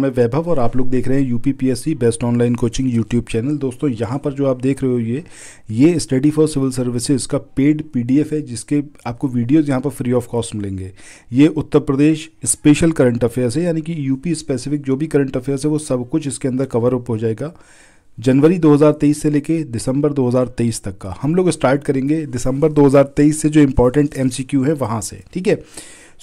मैं वैभव और आप लोग देख रहे हैं UPPSC best online coaching YouTube channel दोस्तों यहाँ पर जो आप देख रहे हो ये ये स्टडी फॉर सिविल सर्विसेज का पेड पीडीएफ है जिसके आपको वीडियोस यहाँ पर फ्री ऑफ कॉस्ट मिलेंगे ये Uttar Pradesh special current affairs है यानी कि यूपी स्पेसिफिक जो भी करंट अफेयर्स है वो सब कुछ इसके अंदर कवर अप हो जाएगा जनवरी 2023 से लेके दिसंबर 2023 तक का हम लोग स्टार्ट करेंगे दिसंबर 2023 से जो इम्पोर्टेंट एमसीक्यू है वहाँ से ठीक है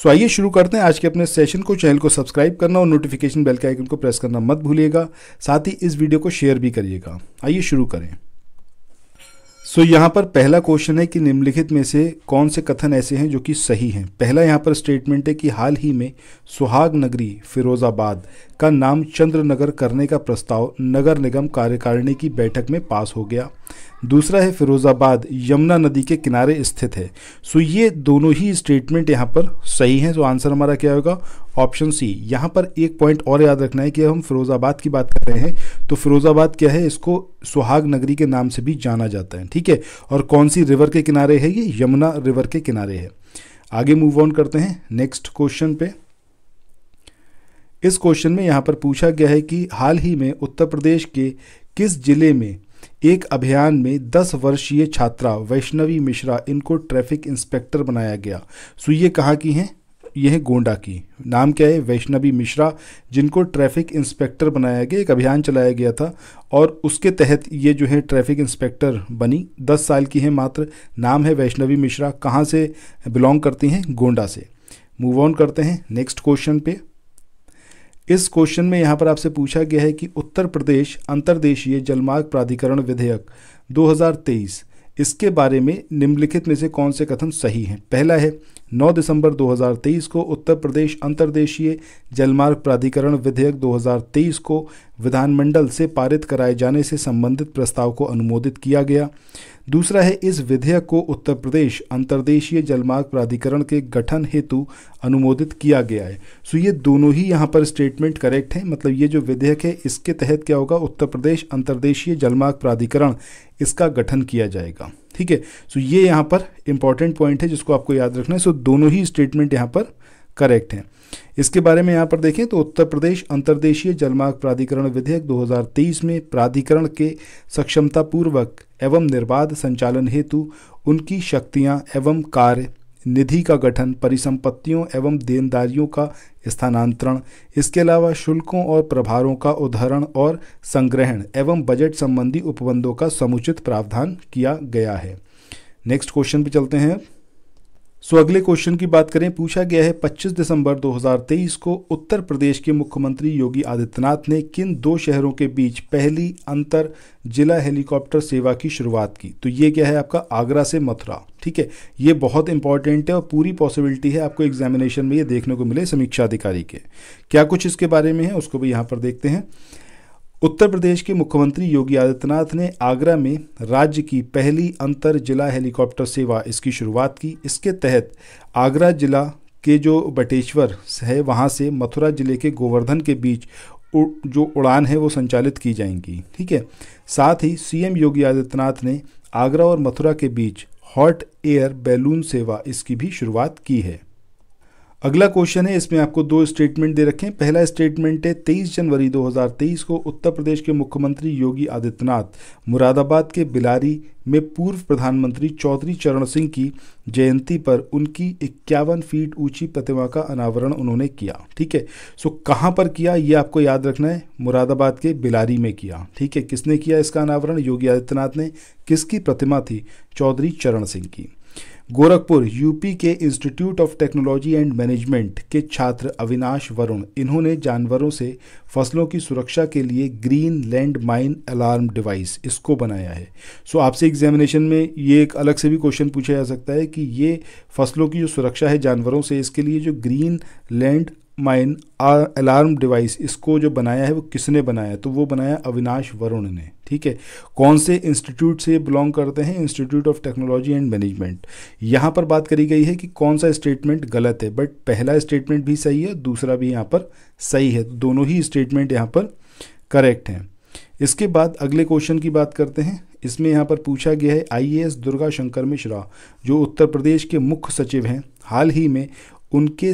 सो आइए शुरू करते हैं आज के अपने सेशन को चैनल को सब्सक्राइब करना और नोटिफिकेशन बेल के आइकन को प्रेस करना मत भूलिएगा साथ ही इस वीडियो को शेयर भी करिएगा आइए शुरू करें सो so, यहाँ पर पहला क्वेश्चन है कि निम्नलिखित में से कौन से कथन ऐसे हैं जो कि सही हैं पहला यहाँ पर स्टेटमेंट है कि हाल ही में सुहाग नगरी फिरोज़ाबाद का नाम चंद्रनगर करने का प्रस्ताव नगर निगम कार्यकारिणी की बैठक में पास हो गया दूसरा है फिरोज़ाबाद यमुना नदी के किनारे स्थित है सो ये दोनों ही स्टेटमेंट यहाँ पर सही हैं सो तो आंसर हमारा क्या होगा ऑप्शन सी यहाँ पर एक पॉइंट और याद रखना है कि हम फिरोज़ाबाद की बात कर रहे हैं तो फिरोज़ाबाद क्या है इसको सुहाग नगरी के नाम से भी जाना जाता है ठीक है और कौन सी रिवर के किनारे है ये यमुना रिवर के किनारे है आगे मूव ऑन करते हैं नेक्स्ट क्वेश्चन पे इस क्वेश्चन में यहाँ पर पूछा गया है कि हाल ही में उत्तर प्रदेश के किस जिले में एक अभियान में 10 वर्षीय छात्रा वैष्णवी मिश्रा इनको ट्रैफिक इंस्पेक्टर बनाया गया सो ये कहाँ की हैं यह है गोंडा की नाम क्या है वैष्णवी मिश्रा जिनको ट्रैफिक इंस्पेक्टर बनाया गया एक अभियान चलाया गया था और उसके तहत ये जो है ट्रैफिक इंस्पेक्टर बनी दस साल की है मात्र नाम है वैष्णवी मिश्रा कहाँ से बिलोंग करती हैं गोंडा से मूव ऑन करते हैं नेक्स्ट क्वेश्चन पे इस क्वेश्चन में यहाँ पर आपसे पूछा गया है कि उत्तर प्रदेश अंतर्देशीय जलमार्ग प्राधिकरण विधेयक 2023 इसके बारे में निम्नलिखित में से कौन से कथन सही हैं पहला है 9 दिसंबर 2023 को उत्तर प्रदेश अंतर्देशीय जलमार्ग प्राधिकरण विधेयक 2023 को विधानमंडल से पारित कराए जाने से संबंधित प्रस्ताव को अनुमोदित किया गया दूसरा है इस विधेयक को उत्तर प्रदेश अंतर्देशीय जलमार्ग प्राधिकरण के गठन हेतु अनुमोदित किया गया है सो ये दोनों ही यहाँ पर स्टेटमेंट करेक्ट हैं मतलब ये जो विधेयक है इसके तहत क्या होगा उत्तर प्रदेश अंतर्देशीय जलमार्ग प्राधिकरण इसका गठन किया जाएगा ठीक है सो ये यहाँ पर इंपॉर्टेंट पॉइंट है जिसको आपको याद रखना है सो दोनों ही स्टेटमेंट यहाँ पर करेक्ट हैं इसके बारे में यहाँ पर देखें तो उत्तर प्रदेश अंतर्देशीय जलमार्ग प्राधिकरण विधेयक 2023 में प्राधिकरण के सक्षमतापूर्वक एवं निर्बाध संचालन हेतु उनकी शक्तियाँ एवं कार्य निधि का गठन परिसंपत्तियों एवं देनदारियों का स्थानांतरण इसके अलावा शुल्कों और प्रभारों का उदाहरण और संग्रहण एवं बजट संबंधी उपबंधों का समुचित प्रावधान किया गया है नेक्स्ट क्वेश्चन पे चलते हैं सो अगले क्वेश्चन की बात करें पूछा गया है 25 दिसंबर 2023 को उत्तर प्रदेश के मुख्यमंत्री योगी आदित्यनाथ ने किन दो शहरों के बीच पहली अंतर जिला हेलीकॉप्टर सेवा की शुरुआत की तो ये क्या है आपका आगरा से मथुरा ठीक है ये बहुत इंपॉर्टेंट है और पूरी पॉसिबिलिटी है आपको एग्जामिनेशन में ये देखने को मिले समीक्षा अधिकारी के क्या कुछ इसके बारे में है उसको भी यहाँ पर देखते हैं उत्तर प्रदेश के मुख्यमंत्री योगी आदित्यनाथ ने आगरा में राज्य की पहली अंतर जिला हेलीकॉप्टर सेवा इसकी शुरुआत की इसके तहत आगरा जिला के जो बटेश्वर है वहाँ से मथुरा जिले के गोवर्धन के बीच जो उड़ान है वो संचालित की जाएंगी ठीक है साथ ही सीएम योगी आदित्यनाथ ने आगरा और मथुरा के बीच हॉट एयर बैलून सेवा इसकी भी शुरुआत की है अगला क्वेश्चन है इसमें आपको दो स्टेटमेंट दे रखें पहला स्टेटमेंट है तेईस जनवरी 2023 को उत्तर प्रदेश के मुख्यमंत्री योगी आदित्यनाथ मुरादाबाद के बिलारी में पूर्व प्रधानमंत्री चौधरी चरण सिंह की जयंती पर उनकी इक्यावन फीट ऊंची प्रतिमा का अनावरण उन्होंने किया ठीक है सो कहाँ पर किया ये आपको याद रखना है मुरादाबाद के बिलारी में किया ठीक है किसने किया इसका अनावरण योगी आदित्यनाथ ने किसकी प्रतिमा थी चौधरी चरण सिंह की गोरखपुर यूपी के institute of technology and management के छात्र अविनाश वरुण इन्होंने जानवरों से फसलों की सुरक्षा के लिए green land mine alarm device इसको बनाया है सो आपसे एग्जामिनेशन में ये एक अलग से भी क्वेश्चन पूछा जा सकता है कि ये फसलों की जो सुरक्षा है जानवरों से इसके लिए जो green land mine alarm device इसको जो बनाया है वो किसने बनाया तो वो बनाया अविनाश वरुण ने ठीक है कौन से इंस्टीट्यूट से बिलोंग करते हैं institute of technology and management यहाँ पर बात करी गई है कि कौन सा स्टेटमेंट गलत है बट पहला स्टेटमेंट भी सही है दूसरा भी यहाँ पर सही है तो दोनों ही स्टेटमेंट यहाँ पर करेक्ट हैं इसके बाद अगले क्वेश्चन की बात करते हैं इसमें यहाँ पर पूछा गया है आईएएस दुर्गा शंकर मिश्रा जो उत्तर प्रदेश के मुख्य सचिव हैं हाल ही में उनके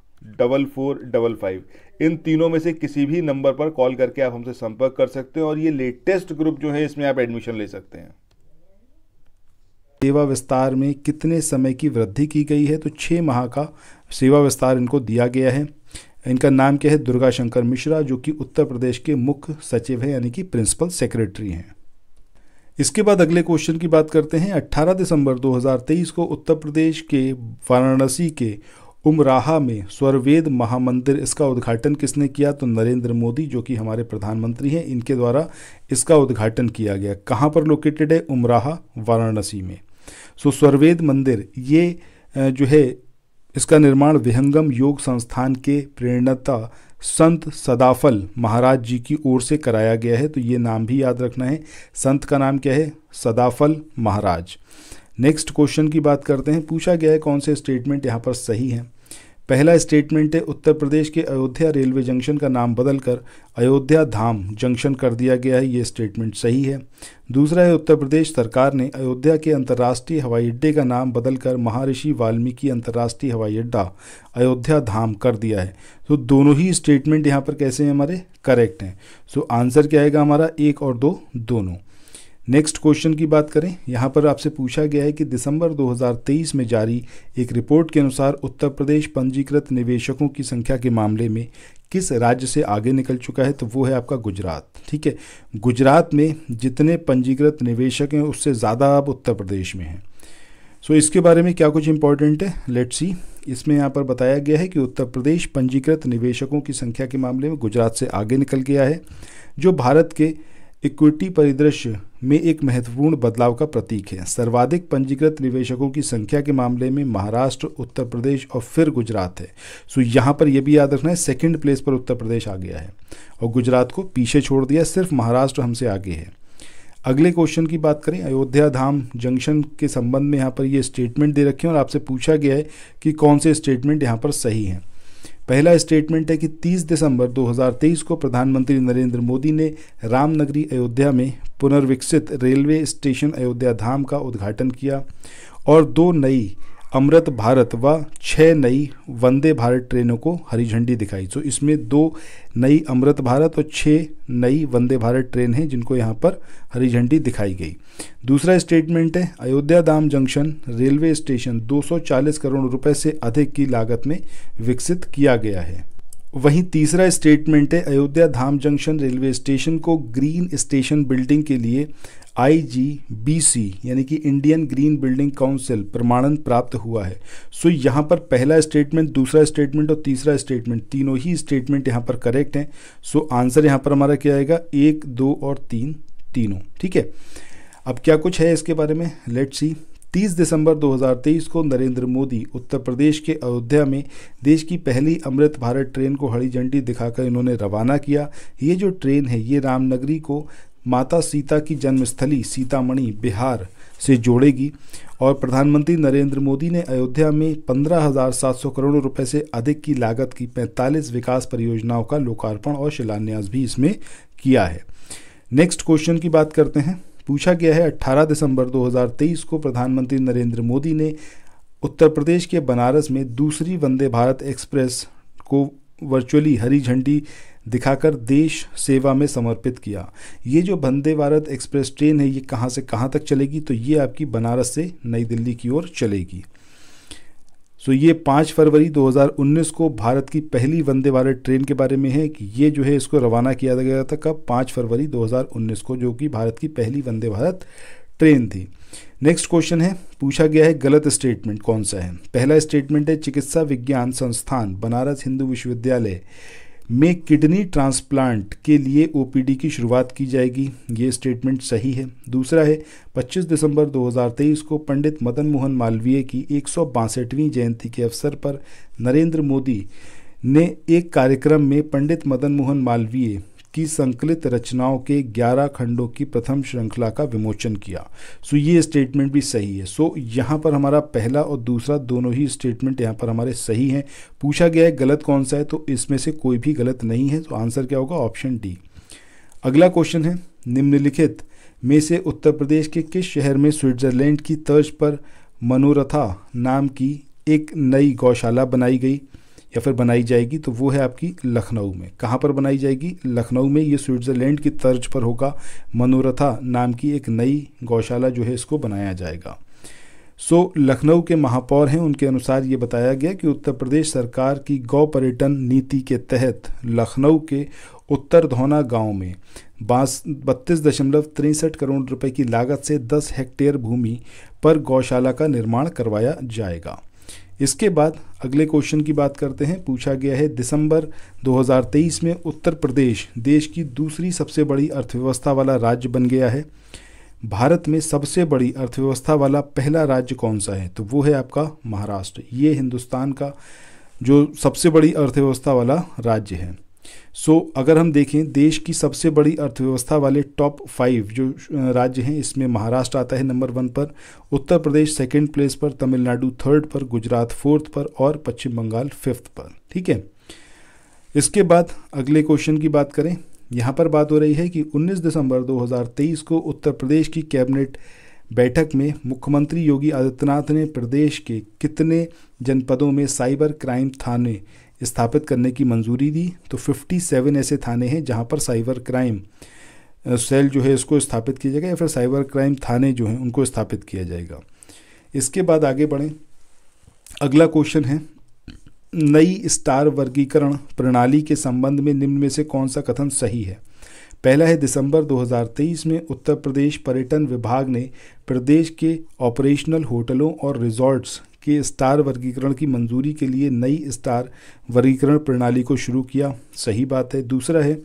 डबल फोर डबल फाइव इन तीनों में से किसी भी नंबर पर कॉल करके आप हमसे संपर्क कर सकते हैं और ये लेटेस्ट ग्रुप जो है इसमें आप एडमिशन ले सकते हैं सेवा विस्तार में कितने समय की वृद्धि की गई है तो छः माह का सेवा विस्तार इनको दिया गया है इनका नाम क्या है दुर्गा शंकर मिश्रा जो कि उत्तर प्रदेश के मुख्य सचिव है यानी कि प्रिंसिपल सेक्रेटरी हैं इसके बाद अगले क्वेश्चन की बात करते हैं 18 दिसंबर 2023 को उत्तर प्रदेश के वाराणसी के उमराहा में स्वरवेद महामंदिर इसका उद्घाटन किसने किया तो नरेंद्र मोदी जो कि हमारे प्रधानमंत्री हैं इनके द्वारा इसका उद्घाटन किया गया कहाँ पर लोकेटेड है उमराहा वाराणसी में सो स्वरवेद मंदिर ये जो है इसका निर्माण विहंगम योग संस्थान के प्रेरणता संत सदाफल महाराज जी की ओर से कराया गया है तो ये नाम भी याद रखना है संत का नाम क्या है सदाफल महाराज नेक्स्ट क्वेश्चन की बात करते हैं पूछा गया है कौन से स्टेटमेंट यहाँ पर सही है पहला स्टेटमेंट है उत्तर प्रदेश के अयोध्या रेलवे जंक्शन का नाम बदलकर अयोध्या धाम जंक्शन कर दिया गया है ये स्टेटमेंट सही है दूसरा है उत्तर प्रदेश सरकार ने अयोध्या के अंतर्राष्ट्रीय हवाई अड्डे का नाम बदलकर महर्षि वाल्मीकि अंतर्राष्ट्रीय हवाई अड्डा अयोध्या धाम कर दिया है तो दोनों ही स्टेटमेंट यहाँ पर कैसे हैं हमारे करेक्ट हैं सो आंसर क्या आएगा हमारा एक और दो दोनों नेक्स्ट क्वेश्चन की बात करें यहाँ पर आपसे पूछा गया है कि दिसंबर 2023 में जारी एक रिपोर्ट के अनुसार उत्तर प्रदेश पंजीकृत निवेशकों की संख्या के मामले में किस राज्य से आगे निकल चुका है तो वो है आपका गुजरात ठीक है गुजरात में जितने पंजीकृत निवेशक हैं उससे ज़्यादा अब उत्तर प्रदेश में हैं सो so, इसके बारे में क्या कुछ इंपॉर्टेंट है लेट्स सी इसमें यहाँ पर बताया गया है कि उत्तर प्रदेश पंजीकृत निवेशकों की संख्या के मामले में गुजरात से आगे निकल गया है जो भारत के इक्विटी परिदृश्य में एक महत्वपूर्ण बदलाव का प्रतीक है सर्वाधिक पंजीकृत निवेशकों की संख्या के मामले में महाराष्ट्र उत्तर प्रदेश और फिर गुजरात है सो यहाँ पर यह भी याद रखना है सेकंड प्लेस पर उत्तर प्रदेश आ गया है और गुजरात को पीछे छोड़ दिया सिर्फ महाराष्ट्र हमसे आगे है अगले क्वेश्चन की बात करें अयोध्या धाम जंक्शन के संबंध में यहाँ पर ये स्टेटमेंट दे रखे हैं और आपसे पूछा गया है कि कौन से स्टेटमेंट यहाँ पर सही हैं पहला स्टेटमेंट है कि 30 दिसंबर 2023 को प्रधानमंत्री नरेंद्र मोदी ने रामनगरी अयोध्या में पुनर्विकसित रेलवे स्टेशन अयोध्या धाम का उद्घाटन किया और दो नई अमृत भारत व छः नई वंदे भारत ट्रेनों को हरी झंडी दिखाई तो इसमें दो नई अमृत भारत और छः नई वंदे भारत ट्रेन हैं जिनको यहाँ पर हरी झंडी दिखाई गई दूसरा स्टेटमेंट है Ayodhya Dham junction railway station 240 crore रुपए से अधिक की लागत में विकसित किया गया है वहीं तीसरा स्टेटमेंट है Ayodhya Dham junction railway station को ग्रीन स्टेशन बिल्डिंग के लिए आईजीबीसी यानी कि इंडियन ग्रीन बिल्डिंग काउंसिल प्रमाणन प्राप्त हुआ है सो so, यहाँ पर पहला स्टेटमेंट दूसरा स्टेटमेंट और तीसरा स्टेटमेंट तीनों ही स्टेटमेंट यहाँ पर करेक्ट हैं सो so, आंसर यहाँ पर हमारा क्या आएगा एक दो और तीन तीनों ठीक है अब क्या कुछ है इसके बारे में लेट्स सी 30 दिसंबर 2023 को नरेंद्र मोदी उत्तर प्रदेश के अयोध्या में देश की पहली अमृत भारत ट्रेन को हरी झंडी दिखाकर इन्होंने रवाना किया ये जो ट्रेन है ये रामनगरी को माता सीता की जन्मस्थली सीतामणि बिहार से जोड़ेगी और प्रधानमंत्री नरेंद्र मोदी ने अयोध्या में 15,700 करोड़ रुपए से अधिक की लागत की 45 विकास परियोजनाओं का लोकार्पण और शिलान्यास भी इसमें किया है नेक्स्ट क्वेश्चन की बात करते हैं पूछा गया है 18 दिसंबर 2023 को प्रधानमंत्री नरेंद्र मोदी ने उत्तर प्रदेश के बनारस में दूसरी वंदे भारत एक्सप्रेस को वर्चुअली हरी झंडी दिखाकर देश सेवा में समर्पित किया ये जो वंदे भारत एक्सप्रेस ट्रेन है ये कहाँ से कहाँ तक चलेगी तो ये आपकी बनारस से नई दिल्ली की ओर चलेगी सो ये पाँच फरवरी 2019 को भारत की पहली वंदे भारत ट्रेन के बारे में है कि ये जो है इसको रवाना किया गया था कब पाँच फरवरी 2019 को जो कि भारत की पहली वंदे भारत ट्रेन थी नेक्स्ट क्वेश्चन है पूछा गया है गलत स्टेटमेंट कौन सा है पहला स्टेटमेंट है चिकित्सा विज्ञान संस्थान बनारस हिंदू विश्वविद्यालय में किडनी ट्रांसप्लांट के लिए ओपीडी की शुरुआत की जाएगी ये स्टेटमेंट सही है दूसरा है 25 दिसंबर 2023 को पंडित मदन मोहन मालवीय की एक जयंती के अवसर पर नरेंद्र मोदी ने एक कार्यक्रम में पंडित मदन मोहन मालवीय की संकलित रचनाओं के 11 खंडों की प्रथम श्रृंखला का विमोचन किया सो ये स्टेटमेंट भी सही है सो यहाँ पर हमारा पहला और दूसरा दोनों ही स्टेटमेंट यहाँ पर हमारे सही हैं पूछा गया है गलत कौन सा है तो इसमें से कोई भी गलत नहीं है तो आंसर क्या होगा ऑप्शन डी अगला क्वेश्चन है निम्नलिखित में से उत्तर प्रदेश के किस शहर में स्विट्जरलैंड की तर्ज पर मनोरथा नाम की एक नई गौशाला बनाई गई या फिर बनाई जाएगी तो वो है आपकी लखनऊ में कहाँ पर बनाई जाएगी लखनऊ में ये स्विट्ज़रलैंड की तर्ज पर होगा मनोरथा नाम की एक नई गौशाला जो है इसको बनाया जाएगा सो so, लखनऊ के महापौर हैं उनके अनुसार ये बताया गया कि उत्तर प्रदेश सरकार की गौ पर्यटन नीति के तहत लखनऊ के उत्तर धौना गांव में बास बत्तीस दशमलव तिरसठ करोड़ रुपए की लागत से 10 हेक्टेयर भूमि पर गौशाला का निर्माण करवाया जाएगा इसके बाद अगले क्वेश्चन की बात करते हैं पूछा गया है दिसंबर 2023 में उत्तर प्रदेश देश की दूसरी सबसे बड़ी अर्थव्यवस्था वाला राज्य बन गया है भारत में सबसे बड़ी अर्थव्यवस्था वाला पहला राज्य कौन सा है तो वो है आपका महाराष्ट्र ये हिंदुस्तान का जो सबसे बड़ी अर्थव्यवस्था वाला राज्य है सो so, अगर हम देखें देश की सबसे बड़ी अर्थव्यवस्था वाले टॉप फाइव जो राज्य हैं इसमें महाराष्ट्र आता है नंबर वन पर उत्तर प्रदेश सेकंड प्लेस पर तमिलनाडु थर्ड पर गुजरात फोर्थ पर और पश्चिम बंगाल फिफ्थ पर ठीक है इसके बाद अगले क्वेश्चन की बात करें यहाँ पर बात हो रही है कि 19 दिसंबर 2023 को उत्तर प्रदेश की कैबिनेट बैठक में मुख्यमंत्री योगी आदित्यनाथ ने प्रदेश के कितने जनपदों में साइबर क्राइम थाने स्थापित करने की मंजूरी दी तो 57 ऐसे थाने हैं जहां पर साइबर क्राइम सेल जो है इसको स्थापित किया जाएगा या फिर साइबर क्राइम थाने जो हैं उनको स्थापित किया जाएगा इसके बाद आगे बढ़ें अगला क्वेश्चन है नई स्टार वर्गीकरण प्रणाली के संबंध में निम्न में से कौन सा कथन सही है पहला है दिसंबर 2023 में उत्तर प्रदेश पर्यटन विभाग ने प्रदेश के ऑपरेशनल होटलों और रिजॉर्ट्स के स्टार वर्गीकरण की मंजूरी के लिए नई स्टार वर्गीकरण प्रणाली को शुरू किया सही बात है दूसरा है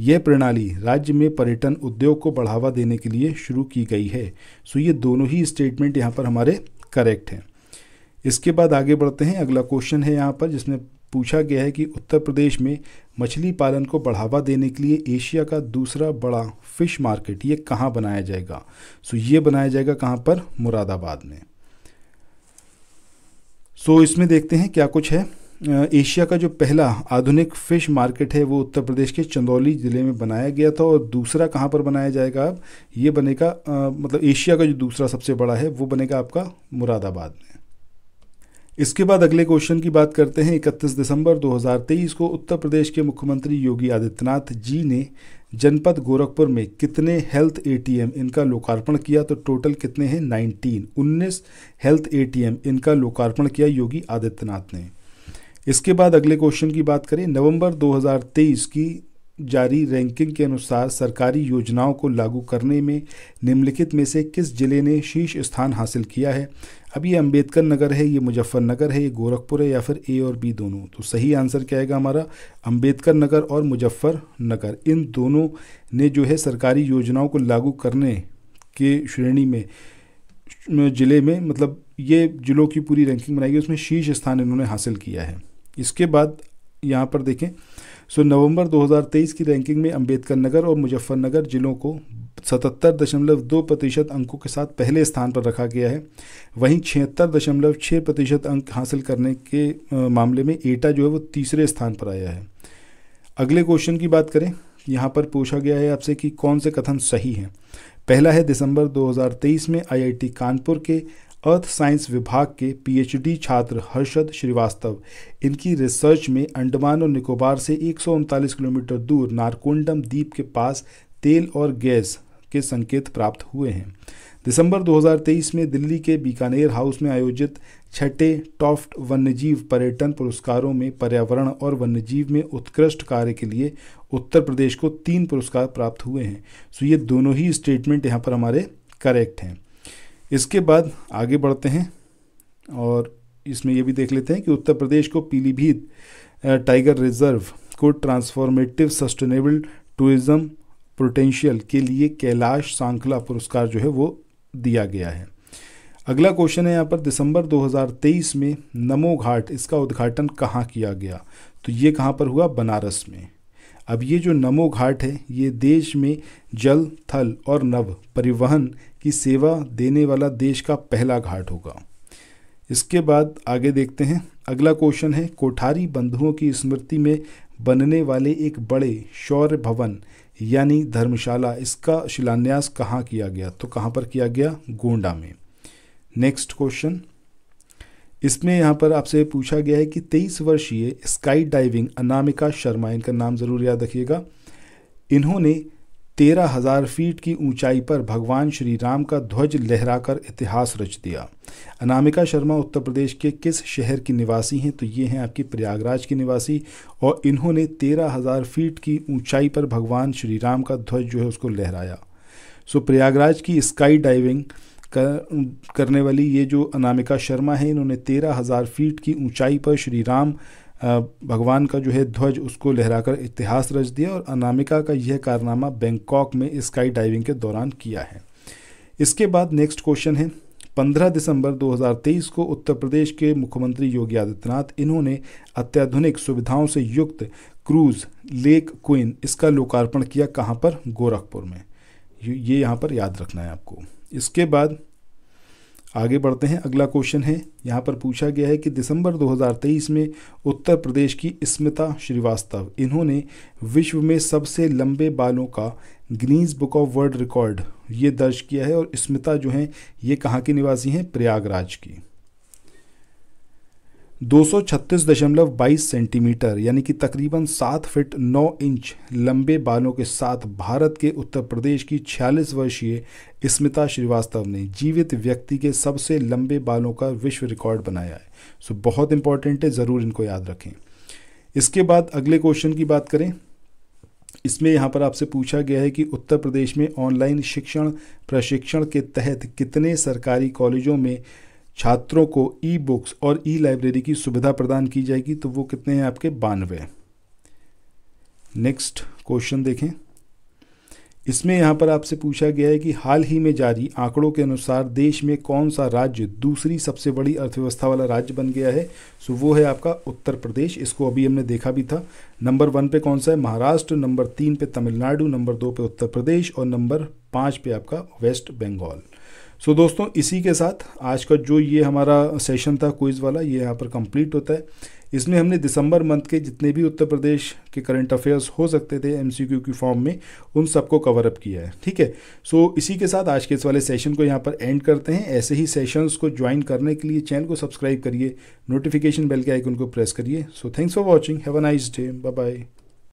यह प्रणाली राज्य में पर्यटन उद्योग को बढ़ावा देने के लिए शुरू की गई है सो ये दोनों ही स्टेटमेंट यहाँ पर हमारे करेक्ट हैं इसके बाद आगे बढ़ते हैं अगला क्वेश्चन है यहाँ पर जिसमें पूछा गया है कि उत्तर प्रदेश में मछली पालन को बढ़ावा देने के लिए एशिया का दूसरा बड़ा फिश मार्केट ये कहाँ बनाया जाएगा सो ये बनाया जाएगा कहाँ पर मुरादाबाद में सो इसमें देखते हैं क्या कुछ है एशिया का जो पहला आधुनिक फिश मार्केट है वो उत्तर प्रदेश के चंदौली ज़िले में बनाया गया था और दूसरा कहाँ पर बनाया जाएगा आप ये बनेगा मतलब एशिया का जो दूसरा सबसे बड़ा है वो बनेगा आपका मुरादाबाद में इसके बाद अगले क्वेश्चन की बात करते हैं 31 दिसंबर 2023 को उत्तर प्रदेश के मुख्यमंत्री योगी आदित्यनाथ जी ने जनपद गोरखपुर में कितने हेल्थ एटीएम इनका लोकार्पण किया तो टोटल कितने हैं 19 19 हेल्थ एटीएम इनका लोकार्पण किया योगी आदित्यनाथ ने इसके बाद अगले क्वेश्चन की बात करें नवंबर 2023 की जारी रैंकिंग के अनुसार सरकारी योजनाओं को लागू करने में निम्नलिखित में से किस ज़िले ने शीर्ष स्थान हासिल किया है अब ये अम्बेडकर नगर है ये मुजफ्फरनगर है ये गोरखपुर है या फिर ए और बी दोनों तो सही आंसर क्या आएगा हमारा अम्बेडकर नगर और मुजफ्फरनगर इन दोनों ने जो है सरकारी योजनाओं को लागू करने के श्रेणी में ज़िले में मतलब ये ज़िलों की पूरी रैंकिंग बनाई गई उसमें शीर्ष स्थान इन्होंने हासिल किया है इसके बाद यहाँ पर देखें सो नवंबर 2023 की रैंकिंग में अंबेडकर नगर और मुजफ्फरनगर जिलों को सतहत्तर दशमलव दो प्रतिशत अंकों के साथ पहले स्थान पर रखा गया है वहीं छिहत्तर दशमलव छः प्रतिशत अंक हासिल करने के मामले में एटा जो है वो तीसरे स्थान पर आया है अगले क्वेश्चन की बात करें यहाँ पर पूछा गया है आपसे कि कौन से कथन सही हैं पहला है दिसंबर 2023 में आईआईटी कानपुर के अर्थ साइंस विभाग के पीएचडी छात्र हर्षद श्रीवास्तव इनकी रिसर्च में अंडमान और निकोबार से एक किलोमीटर दूर नारकोंडम द्वीप के पास तेल और गैस के संकेत प्राप्त हुए हैं दिसंबर 2023 में दिल्ली के बीकानेर हाउस में आयोजित छठे टॉफ्ट वन्यजीव पर्यटन पुरस्कारों में पर्यावरण और वन्यजीव में उत्कृष्ट कार्य के लिए उत्तर प्रदेश को तीन पुरस्कार प्राप्त हुए हैं सो ये दोनों ही स्टेटमेंट यहाँ पर हमारे करेक्ट हैं इसके बाद आगे बढ़ते हैं और इसमें ये भी देख लेते हैं कि उत्तर प्रदेश को पीलीभीत टाइगर रिजर्व को ट्रांसफॉर्मेटिव सस्टेनेबल टूरिज्म पोटेंशियल के लिए कैलाश सांखला पुरस्कार जो है वो दिया गया है अगला क्वेश्चन है यहाँ पर दिसंबर 2023 में नमो घाट इसका उद्घाटन कहाँ किया गया तो ये कहाँ पर हुआ बनारस में अब ये जो नमो घाट है ये देश में जल थल और नव परिवहन की सेवा देने वाला देश का पहला घाट होगा इसके बाद आगे देखते हैं अगला क्वेश्चन है कोठारी बंधुओं की स्मृति में बनने वाले एक बड़े शौर्य भवन यानी धर्मशाला इसका शिलान्यास कहाँ किया गया तो कहाँ पर किया गया गोंडा में नेक्स्ट क्वेश्चन इसमें यहाँ पर आपसे पूछा गया है कि तेईस वर्षीय स्काई डाइविंग अनामिका शर्मा इनका नाम ज़रूर याद रखिएगा इन्होंने तेरह हजार फीट की ऊंचाई पर भगवान श्री राम का ध्वज लहराकर इतिहास रच दिया अनामिका शर्मा उत्तर प्रदेश के किस शहर की निवासी हैं तो ये हैं आपकी प्रयागराज की निवासी और इन्होंने तेरह हजार फीट की ऊंचाई पर भगवान श्री राम का ध्वज जो है उसको लहराया सो प्रयागराज की स्काई डाइविंग कर, करने वाली ये जो अनामिका शर्मा है इन्होंने तेरह हज़ार फीट की ऊंचाई पर श्री राम भगवान का जो है ध्वज उसको लहराकर इतिहास रच दिया और अनामिका का यह कारनामा बैंकॉक में स्काई डाइविंग के दौरान किया है इसके बाद नेक्स्ट क्वेश्चन है 15 दिसंबर 2023 को उत्तर प्रदेश के मुख्यमंत्री योगी आदित्यनाथ इन्होंने अत्याधुनिक सुविधाओं से युक्त क्रूज लेक क्वीन इसका लोकार्पण किया कहाँ पर गोरखपुर में ये यहाँ पर याद रखना है आपको इसके बाद आगे बढ़ते हैं अगला क्वेश्चन है यहाँ पर पूछा गया है कि दिसंबर 2023 में उत्तर प्रदेश की स्मिता श्रीवास्तव इन्होंने विश्व में सबसे लंबे बालों का Guinness book of world record ये दर्ज किया है और स्मिता जो हैं ये कहाँ की निवासी हैं प्रयागराज की 236.22 सेंटीमीटर यानी कि तकरीबन 7 फीट 9 इंच लंबे बालों के साथ भारत के उत्तर प्रदेश की 46 वर्षीय स्मिता श्रीवास्तव ने जीवित व्यक्ति के सबसे लंबे बालों का विश्व रिकॉर्ड बनाया है सो बहुत इंपॉर्टेंट है ज़रूर इनको याद रखें इसके बाद अगले क्वेश्चन की बात करें इसमें यहाँ पर आपसे पूछा गया है कि उत्तर प्रदेश में ऑनलाइन शिक्षण प्रशिक्षण के तहत कितने सरकारी कॉलेजों में छात्रों को ई बुक्स और ई लाइब्रेरी की सुविधा प्रदान की जाएगी तो वो कितने हैं आपके बानवे नेक्स्ट क्वेश्चन देखें इसमें यहाँ पर आपसे पूछा गया है कि हाल ही में जारी आंकड़ों के अनुसार देश में कौन सा राज्य दूसरी सबसे बड़ी अर्थव्यवस्था वाला राज्य बन गया है सो वो है आपका उत्तर प्रदेश इसको अभी हमने देखा भी था नंबर वन पे कौन सा है महाराष्ट्र नंबर तीन पे तमिलनाडु नंबर दो पे उत्तर प्रदेश और नंबर पाँच पे आपका वेस्ट बंगाल सो so, दोस्तों इसी के साथ आज का जो ये हमारा सेशन था क्विज़ वाला ये यहाँ पर कंप्लीट होता है इसमें हमने दिसंबर मंथ के जितने भी उत्तर प्रदेश के करंट अफेयर्स हो सकते थे एमसीक्यू की फॉर्म में उन सबको कवर अप किया है ठीक है सो so, इसी के साथ आज के इस वाले सेशन को यहाँ पर एंड करते हैं ऐसे ही सेशंस को ज्वाइन करने के लिए चैनल को सब्सक्राइब करिए नोटिफिकेशन बेल के आइकन को प्रेस करिए so thanks for watching have a nice day bye bye